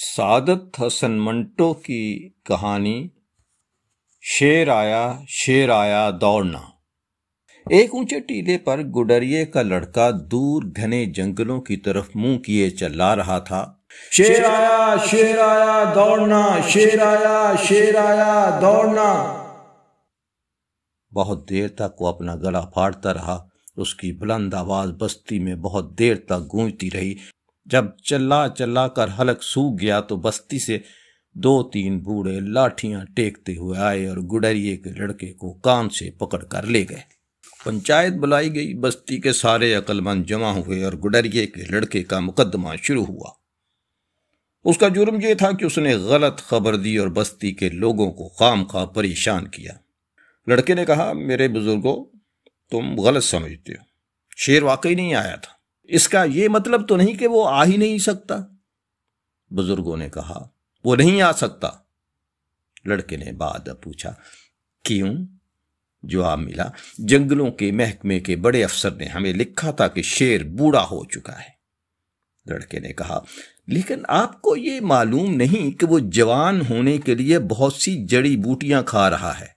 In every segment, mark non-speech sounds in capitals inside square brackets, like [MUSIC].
सादत हसन मंटो की कहानी शेर आया शेर आया दौड़ना एक ऊंचे टीले पर गुडरिये का लड़का दूर घने जंगलों की तरफ मुंह किए चला रहा था शेर आया शेर आया दौड़ना शेर आया शेर आया दौड़ना बहुत देर तक वो अपना गला फाड़ता रहा उसकी बुलंद आवाज बस्ती में बहुत देर तक गूंजती रही जब चल्ला चल्ला कर हलक सूख गया तो बस्ती से दो तीन बूढ़े लाठियां टेकते हुए आए और गुडरिए के लड़के को कान से पकड़ कर ले गए पंचायत बुलाई गई बस्ती के सारे अक्लमंद जमा हुए और गुडरिए के लड़के का मुकदमा शुरू हुआ उसका जुर्म यह था कि उसने गलत खबर दी और बस्ती के लोगों को खाम खा परेशान किया लड़के ने कहा मेरे बुजुर्गों तुम गलत समझते हो शेर वाकई नहीं आया था इसका ये मतलब तो नहीं कि वो आ ही नहीं सकता बुजुर्गों ने कहा वो नहीं आ सकता लड़के ने बाद पूछा क्यों जवाब मिला जंगलों के महकमे के बड़े अफसर ने हमें लिखा था कि शेर बूढ़ा हो चुका है लड़के ने कहा लेकिन आपको ये मालूम नहीं कि वो जवान होने के लिए बहुत सी जड़ी बूटियां खा रहा है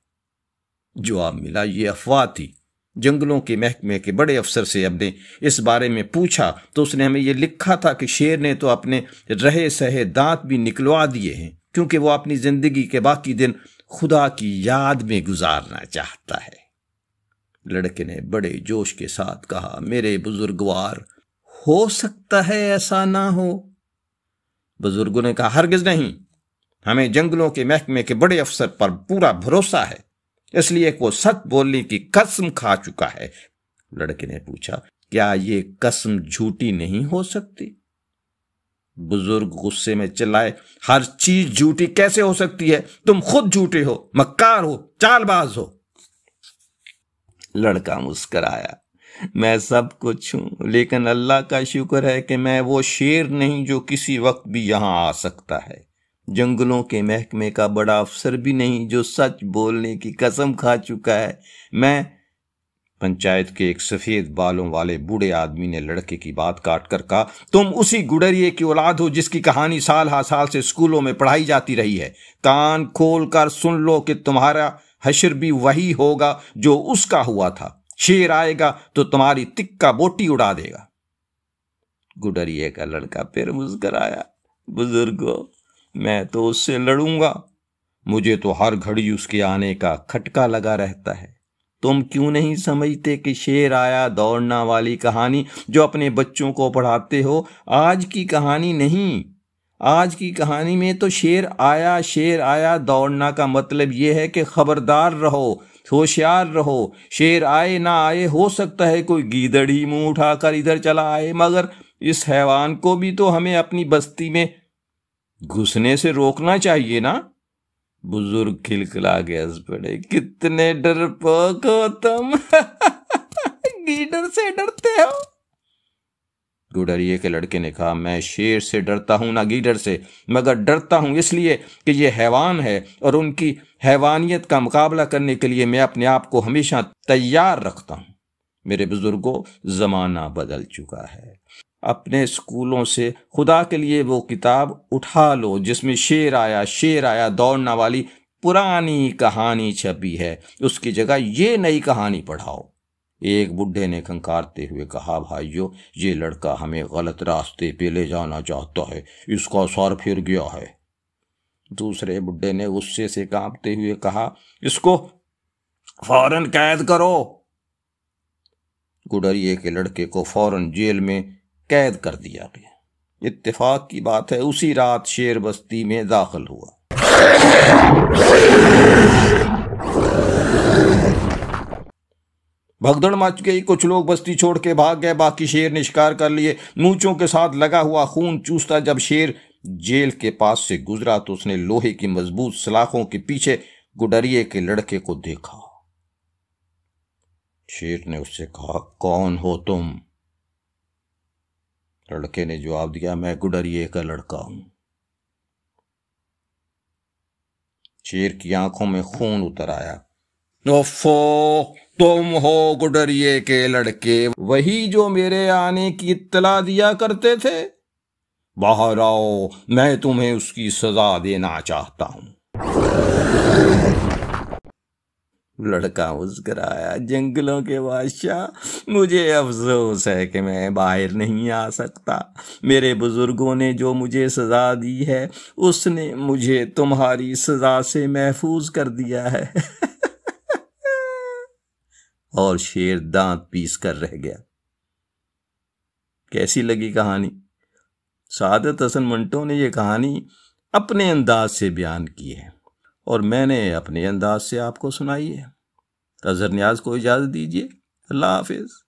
जवाब मिला ये अफवाह थी जंगलों के महकमे के बड़े अफसर से हमने इस बारे में पूछा तो उसने हमें ये लिखा था कि शेर ने तो अपने रहे सहे दांत भी निकलवा दिए हैं क्योंकि वो अपनी जिंदगी के बाकी दिन खुदा की याद में गुजारना चाहता है लड़के ने बड़े जोश के साथ कहा मेरे बुजुर्गवार हो सकता है ऐसा ना हो बुजुर्गों ने कहा हरगिज नहीं हमें जंगलों के महकमे के बड़े अफसर पर पूरा भरोसा है इसलिए वो सच बोलने की कसम खा चुका है लड़के ने पूछा क्या ये कसम झूठी नहीं हो सकती बुजुर्ग गुस्से में चिल्लाए हर चीज झूठी कैसे हो सकती है तुम खुद झूठे हो मक्कार हो चालबाज हो लड़का मुस्कराया मैं सब कुछ हूं लेकिन अल्लाह का शुक्र है कि मैं वो शेर नहीं जो किसी वक्त भी यहां आ सकता है जंगलों के महकमे का बड़ा अफसर भी नहीं जो सच बोलने की कसम खा चुका है मैं पंचायत के एक सफ़ेद बालों वाले बूढ़े आदमी ने लड़के की बात काट कर कहा तुम उसी गुडरिए की औलाद हो जिसकी कहानी साल हा साल से स्कूलों में पढ़ाई जाती रही है कान खोल कर सुन लो कि तुम्हारा हशर भी वही होगा जो उसका हुआ था शेर आएगा तो तुम्हारी तिक्का बोटी उड़ा देगा गुडरिए का लड़का फिर मुस्कराया बुजुर्गो मैं तो उससे लड़ूंगा मुझे तो हर घड़ी उसके आने का खटका लगा रहता है तुम क्यों नहीं समझते कि शेर आया दौड़ना वाली कहानी जो अपने बच्चों को पढ़ाते हो आज की कहानी नहीं आज की कहानी में तो शेर आया शेर आया दौड़ना का मतलब यह है कि खबरदार रहो होशियार रहो शेर आए ना आए हो सकता है कोई गीदड़ ही मुंह उठाकर इधर चला आए मगर इस हैवान को भी तो हमें अपनी बस्ती में घुसने से रोकना चाहिए ना बुजुर्ग खिलखिला के हंस पड़े कितने डरपोक हो तुम गीडर [LAUGHS] से डरते हो गुडरिए के लड़के ने कहा मैं शेर से डरता हूं ना गीडर से मगर डरता हूं इसलिए कि ये हैवान है और उनकी हैवानियत का मुकाबला करने के लिए मैं अपने आप को हमेशा तैयार रखता हूं मेरे बुजुर्गों ज़माना बदल चुका है अपने स्कूलों से खुदा के लिए वो किताब उठा लो जिसमें शेर आया शेर आया दौड़ना वाली पुरानी कहानी छपी है उसकी जगह ये नई कहानी पढ़ाओ एक बुढ़े ने खंकारते हुए कहा भाइयों ये लड़का हमें गलत रास्ते पे ले जाना चाहता है इसका सर फिर गया है दूसरे बुढ़े ने गुस्से से कांपते हुए कहा इसको फौरन कैद करो गुडरिए के लड़के को फौरन जेल में कैद कर दिया गया इत्तेफाक की बात है उसी रात शेर बस्ती में दाखिल हुआ भगदड़ मच गई कुछ लोग बस्ती छोड़ के भाग गए बाकी शेर ने शिकार कर लिए नूचों के साथ लगा हुआ खून चूसता जब शेर जेल के पास से गुजरा तो उसने लोहे की मजबूत सलाखों के पीछे गुडरिए के लड़के को देखा शेर ने उससे कहा कौन हो तुम लड़के ने जवाब दिया मैं गुडरिए का लड़का हूं शेर की आंखों में खून उतर आया ओफो तुम हो गुडरिए के लड़के वही जो मेरे आने की इतला दिया करते थे बाहर आओ मैं तुम्हें उसकी सजा देना चाहता हूं लड़का मुस्कराया जंगलों के बादशाह मुझे अफसोस है कि मैं बाहर नहीं आ सकता मेरे बुज़ुर्गों ने जो मुझे सज़ा दी है उसने मुझे तुम्हारी सज़ा से महफूज कर दिया है [LAUGHS] और शेर दांत पीस कर रह गया कैसी लगी कहानी सादत हसन मंटो ने यह कहानी अपने अंदाज से बयान की है और मैंने अपने अंदाज से आपको सुनाई है अजहर न्याज को इजाज़त दीजिए अल्लाह हाफिज़